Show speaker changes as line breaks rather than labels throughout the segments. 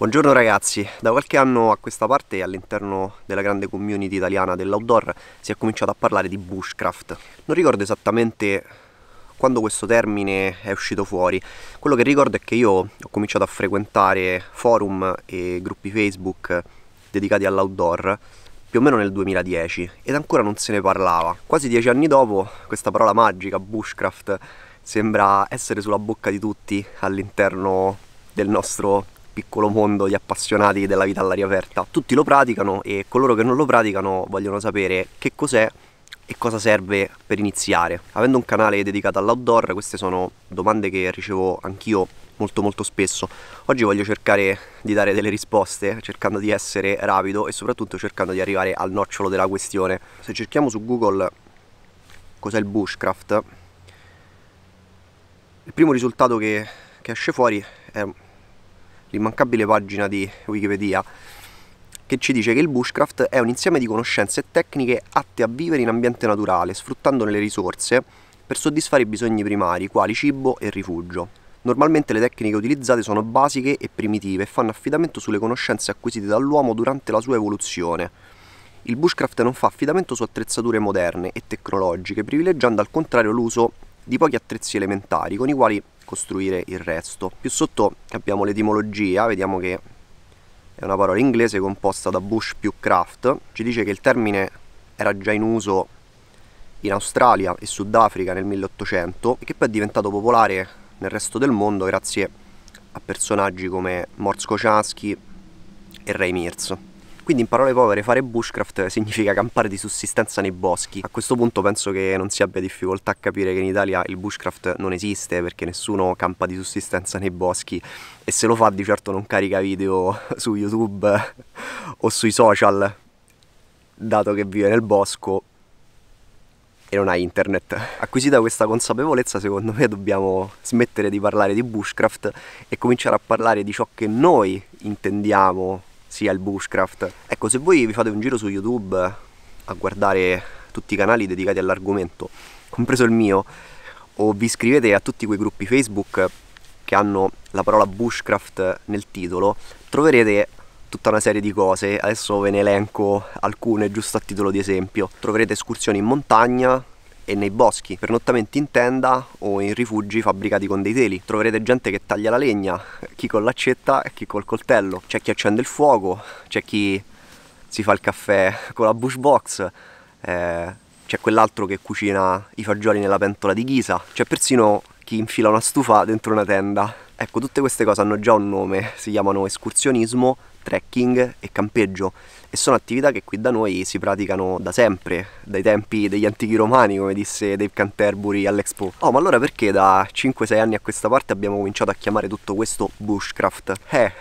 Buongiorno ragazzi, da qualche anno a questa parte all'interno della grande community italiana dell'outdoor si è cominciato a parlare di bushcraft. Non ricordo esattamente quando questo termine è uscito fuori, quello che ricordo è che io ho cominciato a frequentare forum e gruppi Facebook dedicati all'outdoor più o meno nel 2010 ed ancora non se ne parlava. Quasi dieci anni dopo questa parola magica, bushcraft, sembra essere sulla bocca di tutti all'interno del nostro piccolo mondo di appassionati della vita all'aria aperta. Tutti lo praticano e coloro che non lo praticano vogliono sapere che cos'è e cosa serve per iniziare. Avendo un canale dedicato all'outdoor, queste sono domande che ricevo anch'io molto molto spesso. Oggi voglio cercare di dare delle risposte, cercando di essere rapido e soprattutto cercando di arrivare al nocciolo della questione. Se cerchiamo su Google cos'è il bushcraft, il primo risultato che, che esce fuori è l'immancabile pagina di Wikipedia, che ci dice che il bushcraft è un insieme di conoscenze e tecniche atte a vivere in ambiente naturale, sfruttandone le risorse per soddisfare i bisogni primari, quali cibo e rifugio. Normalmente le tecniche utilizzate sono basiche e primitive e fanno affidamento sulle conoscenze acquisite dall'uomo durante la sua evoluzione. Il bushcraft non fa affidamento su attrezzature moderne e tecnologiche, privilegiando al contrario l'uso di pochi attrezzi elementari con i quali costruire il resto. Più sotto abbiamo l'etimologia, vediamo che è una parola inglese composta da bush più craft, ci dice che il termine era già in uso in Australia e Sudafrica nel 1800 e che poi è diventato popolare nel resto del mondo grazie a personaggi come Morz Kocianski e Ray Mears. Quindi in parole povere fare bushcraft significa campare di sussistenza nei boschi. A questo punto penso che non si abbia difficoltà a capire che in Italia il bushcraft non esiste perché nessuno campa di sussistenza nei boschi e se lo fa di certo non carica video su YouTube o sui social, dato che vive nel bosco e non ha internet. Acquisita questa consapevolezza, secondo me dobbiamo smettere di parlare di bushcraft e cominciare a parlare di ciò che noi intendiamo sia il bushcraft. Ecco, se voi vi fate un giro su YouTube a guardare tutti i canali dedicati all'argomento, compreso il mio, o vi iscrivete a tutti quei gruppi Facebook che hanno la parola bushcraft nel titolo, troverete tutta una serie di cose, adesso ve ne elenco alcune giusto a titolo di esempio. Troverete escursioni in montagna, e nei boschi, pernottamenti in tenda o in rifugi fabbricati con dei teli. Troverete gente che taglia la legna, chi con l'accetta e chi col coltello. C'è chi accende il fuoco, c'è chi si fa il caffè con la bush box, eh, c'è quell'altro che cucina i fagioli nella pentola di ghisa, c'è persino chi infila una stufa dentro una tenda. Ecco, tutte queste cose hanno già un nome, si chiamano escursionismo, trekking e campeggio e sono attività che qui da noi si praticano da sempre, dai tempi degli antichi romani, come disse Dave Canterbury all'Expo. Oh, ma allora perché da 5-6 anni a questa parte abbiamo cominciato a chiamare tutto questo bushcraft? Eh,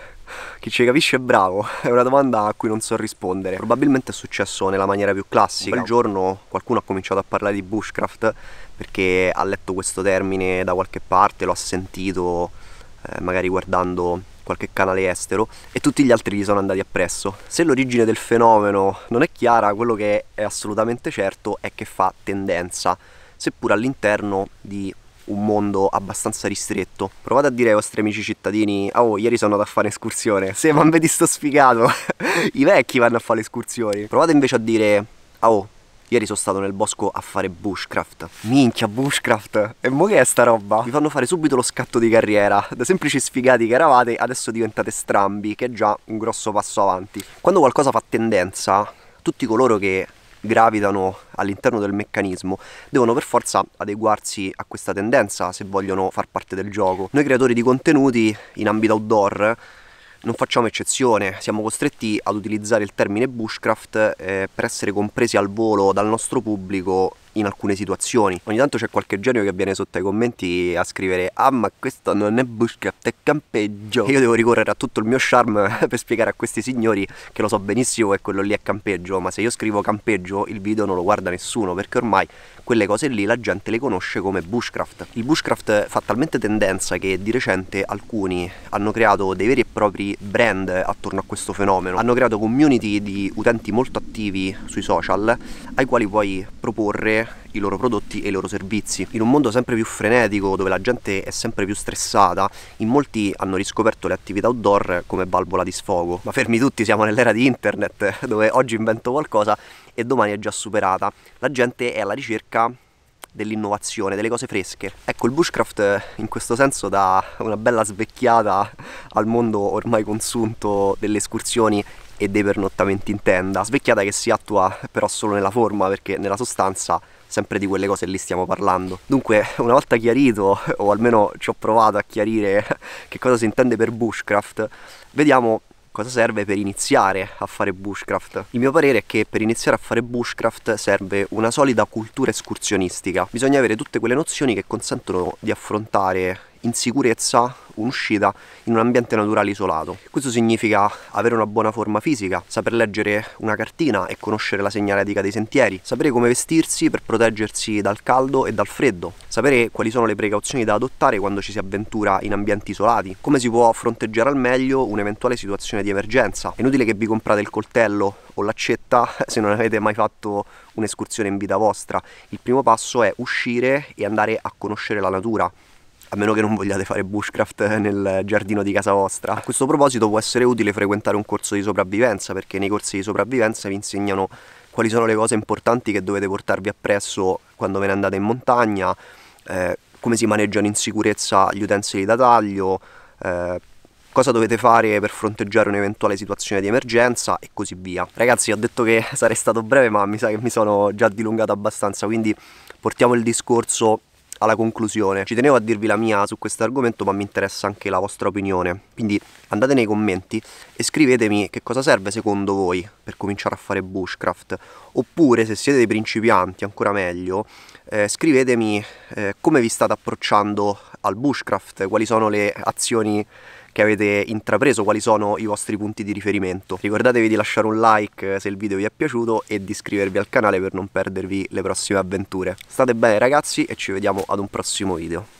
chi ci capisce è bravo, è una domanda a cui non so rispondere. Probabilmente è successo nella maniera più classica. Un giorno qualcuno ha cominciato a parlare di bushcraft perché ha letto questo termine da qualche parte, lo ha sentito eh, magari guardando qualche canale estero e tutti gli altri gli sono andati appresso. Se l'origine del fenomeno non è chiara, quello che è assolutamente certo è che fa tendenza, seppur all'interno di un mondo abbastanza ristretto. Provate a dire ai vostri amici cittadini, oh, ieri sono andato a fare escursione. Se, non vedi sto sfigato. I vecchi vanno a fare escursioni. Provate invece a dire, oh, Ieri sono stato nel bosco a fare bushcraft. Minchia, bushcraft! E mo che è sta roba? Vi fanno fare subito lo scatto di carriera. Da semplici sfigati che eravate, adesso diventate strambi, che è già un grosso passo avanti. Quando qualcosa fa tendenza, tutti coloro che gravitano all'interno del meccanismo devono per forza adeguarsi a questa tendenza se vogliono far parte del gioco. Noi creatori di contenuti in ambito outdoor non facciamo eccezione, siamo costretti ad utilizzare il termine bushcraft eh, per essere compresi al volo dal nostro pubblico in alcune situazioni. Ogni tanto c'è qualche genio che viene sotto ai commenti a scrivere Ah ma questo non è bushcraft, è campeggio E io devo ricorrere a tutto il mio charme per spiegare a questi signori che lo so benissimo che quello lì è campeggio Ma se io scrivo campeggio il video non lo guarda nessuno perché ormai quelle cose lì la gente le conosce come bushcraft Il bushcraft fa talmente tendenza che di recente alcuni hanno creato dei veri e propri brand attorno a questo fenomeno Hanno creato community di utenti molto attivi sui social ai quali puoi proporre i loro prodotti e i loro servizi. In un mondo sempre più frenetico, dove la gente è sempre più stressata, in molti hanno riscoperto le attività outdoor come valvola di sfogo. Ma fermi tutti, siamo nell'era di internet, dove oggi invento qualcosa e domani è già superata. La gente è alla ricerca dell'innovazione, delle cose fresche. Ecco, il bushcraft eh, in questo senso dà una bella svecchiata al mondo ormai consunto delle escursioni e dei pernottamenti in tenda, svecchiata che si attua però solo nella forma perché nella sostanza sempre di quelle cose lì stiamo parlando. Dunque, una volta chiarito, o almeno ci ho provato a chiarire che cosa si intende per bushcraft, vediamo cosa serve per iniziare a fare bushcraft. Il mio parere è che per iniziare a fare bushcraft serve una solida cultura escursionistica. Bisogna avere tutte quelle nozioni che consentono di affrontare in sicurezza un'uscita in un ambiente naturale isolato. Questo significa avere una buona forma fisica, saper leggere una cartina e conoscere la segnaletica dei sentieri, sapere come vestirsi per proteggersi dal caldo e dal freddo, sapere quali sono le precauzioni da adottare quando ci si avventura in ambienti isolati, come si può fronteggiare al meglio un'eventuale situazione di emergenza. È inutile che vi comprate il coltello o l'accetta se non avete mai fatto un'escursione in vita vostra. Il primo passo è uscire e andare a conoscere la natura a meno che non vogliate fare bushcraft nel giardino di casa vostra. A questo proposito può essere utile frequentare un corso di sopravvivenza, perché nei corsi di sopravvivenza vi insegnano quali sono le cose importanti che dovete portarvi appresso quando ve ne andate in montagna, eh, come si maneggiano in sicurezza gli utensili da taglio, eh, cosa dovete fare per fronteggiare un'eventuale situazione di emergenza e così via. Ragazzi, ho detto che sarei stato breve, ma mi sa che mi sono già dilungato abbastanza, quindi portiamo il discorso alla conclusione. Ci tenevo a dirvi la mia su questo argomento, ma mi interessa anche la vostra opinione. Quindi andate nei commenti e scrivetemi che cosa serve secondo voi per cominciare a fare bushcraft. Oppure se siete dei principianti, ancora meglio, eh, scrivetemi eh, come vi state approcciando al bushcraft, quali sono le azioni che avete intrapreso, quali sono i vostri punti di riferimento. Ricordatevi di lasciare un like eh, se il video vi è piaciuto e di iscrivervi al canale per non perdervi le prossime avventure. State bene ragazzi e ci vediamo ad un prossimo video.